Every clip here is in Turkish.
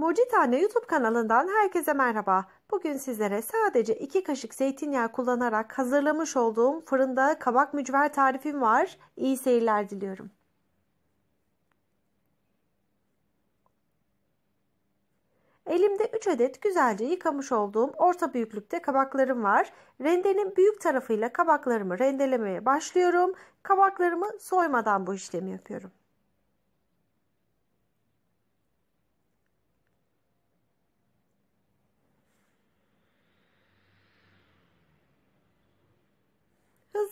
Mucitane YouTube kanalından herkese merhaba. Bugün sizlere sadece 2 kaşık zeytinyağı kullanarak hazırlamış olduğum fırında kabak mücver tarifim var. İyi seyirler diliyorum. Elimde 3 adet güzelce yıkamış olduğum orta büyüklükte kabaklarım var. Rendenin büyük tarafıyla kabaklarımı rendelemeye başlıyorum. Kabaklarımı soymadan bu işlemi yapıyorum.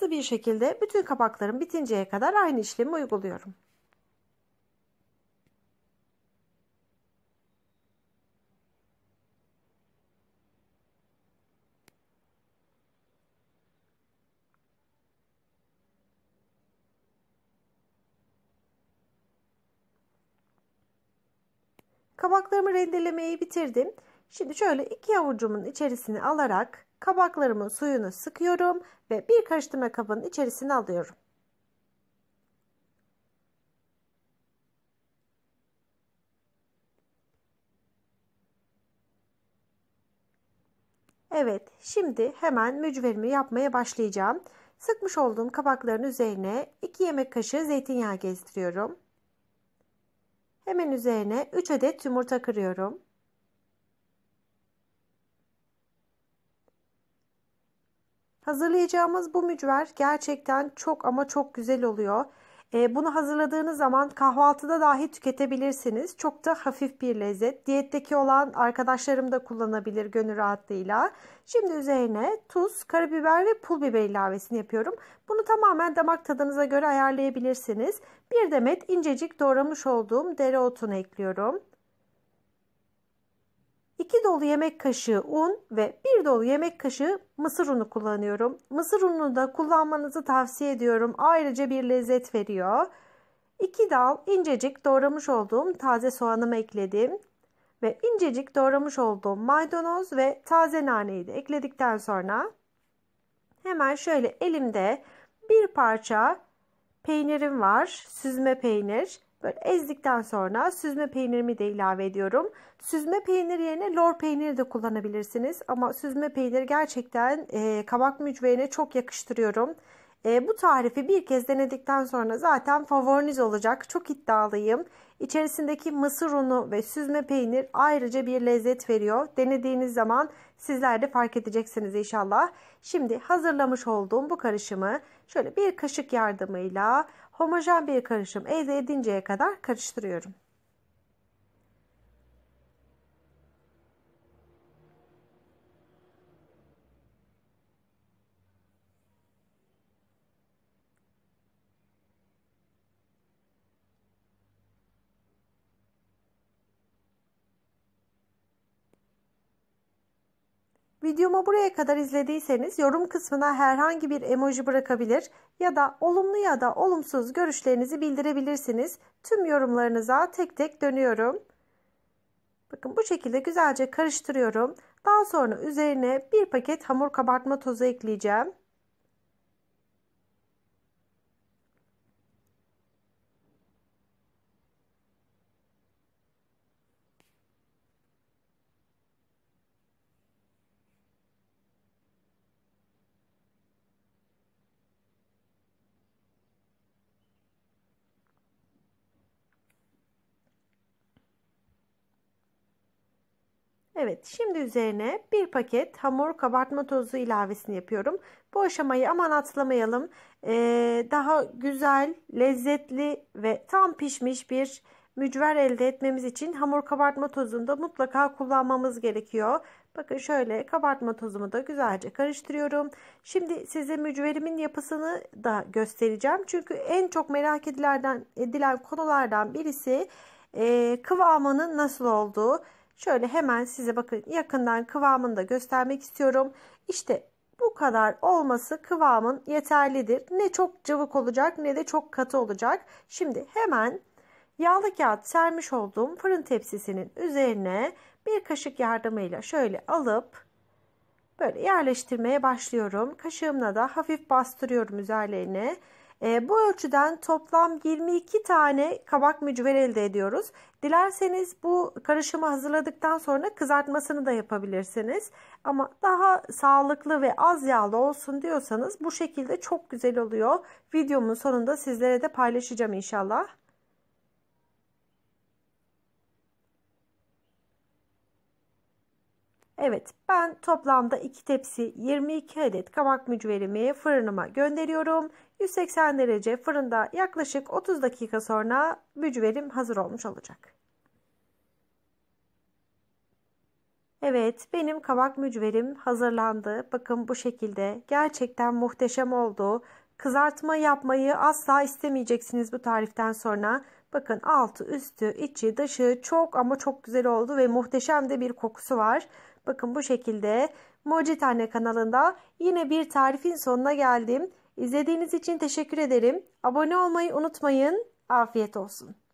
hızlı bir şekilde bütün kapaklarım bitinceye kadar aynı işlemi uyguluyorum. Kabaklarımı rendelemeyi bitirdim. Şimdi şöyle iki avucumun içerisini alarak Kabaklarımın suyunu sıkıyorum ve bir karıştırma kabının içerisine alıyorum. Evet, şimdi hemen mücverimi yapmaya başlayacağım. Sıkmış olduğum kabakların üzerine 2 yemek kaşığı zeytinyağı gezdiriyorum. Hemen üzerine 3 adet yumurta kırıyorum. Hazırlayacağımız bu mücver gerçekten çok ama çok güzel oluyor. Ee, bunu hazırladığınız zaman kahvaltıda dahi tüketebilirsiniz. Çok da hafif bir lezzet. Diyetteki olan arkadaşlarım da kullanabilir gönül rahatlığıyla. Şimdi üzerine tuz, karabiber ve pul biber ilavesini yapıyorum. Bunu tamamen damak tadınıza göre ayarlayabilirsiniz. Bir demet incecik doğramış olduğum dereotunu ekliyorum. 2 dolu yemek kaşığı un ve 1 dolu yemek kaşığı mısır unu kullanıyorum. Mısır ununu da kullanmanızı tavsiye ediyorum. Ayrıca bir lezzet veriyor. 2 dal incecik doğramış olduğum taze soğanımı ekledim. Ve incecik doğramış olduğum maydanoz ve taze naneyi de ekledikten sonra hemen şöyle elimde bir parça peynirim var. Süzme peynir. Böyle ezdikten sonra süzme peynirimi de ilave ediyorum. Süzme peynir yerine lor peyniri de kullanabilirsiniz. Ama süzme peynir gerçekten e, kabak mücverine çok yakıştırıyorum. E, bu tarifi bir kez denedikten sonra zaten favoriniz olacak. Çok iddialıyım. İçerisindeki mısır unu ve süzme peynir ayrıca bir lezzet veriyor. Denediğiniz zaman sizler de fark edeceksiniz inşallah. Şimdi hazırlamış olduğum bu karışımı şöyle bir kaşık yardımıyla homojen bir karışım elde edinceye kadar karıştırıyorum. Videomu buraya kadar izlediyseniz yorum kısmına herhangi bir emoji bırakabilir ya da olumlu ya da olumsuz görüşlerinizi bildirebilirsiniz. Tüm yorumlarınıza tek tek dönüyorum. Bakın bu şekilde güzelce karıştırıyorum. Daha sonra üzerine bir paket hamur kabartma tozu ekleyeceğim. Evet şimdi üzerine bir paket hamur kabartma tozu ilavesini yapıyorum. Bu aşamayı aman atlamayalım. Ee, daha güzel, lezzetli ve tam pişmiş bir mücver elde etmemiz için hamur kabartma tozunu da mutlaka kullanmamız gerekiyor. Bakın şöyle kabartma tozumu da güzelce karıştırıyorum. Şimdi size mücverimin yapısını da göstereceğim. Çünkü en çok merak edilerden, edilen konulardan birisi e, kıvamının nasıl olduğu. Şöyle hemen size bakın yakından kıvamını da göstermek istiyorum. İşte bu kadar olması kıvamın yeterlidir. Ne çok cıvık olacak ne de çok katı olacak. Şimdi hemen yağlı kağıt sermiş olduğum fırın tepsisinin üzerine bir kaşık yardımıyla şöyle alıp böyle yerleştirmeye başlıyorum. Kaşığımla da hafif bastırıyorum üzerlerine. E, bu ölçüden toplam 22 tane kabak mücver elde ediyoruz. Dilerseniz bu karışımı hazırladıktan sonra kızartmasını da yapabilirsiniz. Ama daha sağlıklı ve az yağlı olsun diyorsanız bu şekilde çok güzel oluyor. Videomun sonunda sizlere de paylaşacağım inşallah. Evet ben toplamda 2 tepsi 22 adet kabak mücverimi fırınıma gönderiyorum. 180 derece fırında yaklaşık 30 dakika sonra mücverim hazır olmuş olacak. Evet benim kabak mücverim hazırlandı. Bakın bu şekilde gerçekten muhteşem oldu. Kızartma yapmayı asla istemeyeceksiniz bu tariften sonra. Bakın altı, üstü, içi, dışı çok ama çok güzel oldu ve muhteşem de bir kokusu var. Bakın bu şekilde Mucit kanalında yine bir tarifin sonuna geldim. İzlediğiniz için teşekkür ederim. Abone olmayı unutmayın. Afiyet olsun.